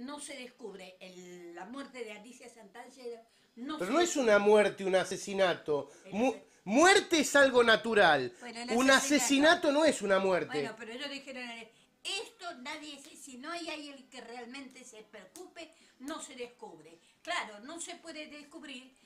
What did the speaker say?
no se descubre la muerte de Alicia Santangelo. No Pero no es una muerte, un asesinato. muerte es algo natural. un asesinato. no es una muerte. Bueno, pero ellos dijeron, eh, esto nadie, si no hay alguien que realmente se preocupe, no se descubre. Claro, no se puede descubrir